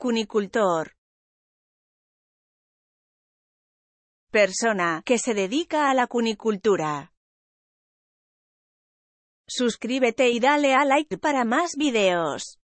Cunicultor. Persona que se dedica a la cunicultura. Suscríbete y dale a like para más videos.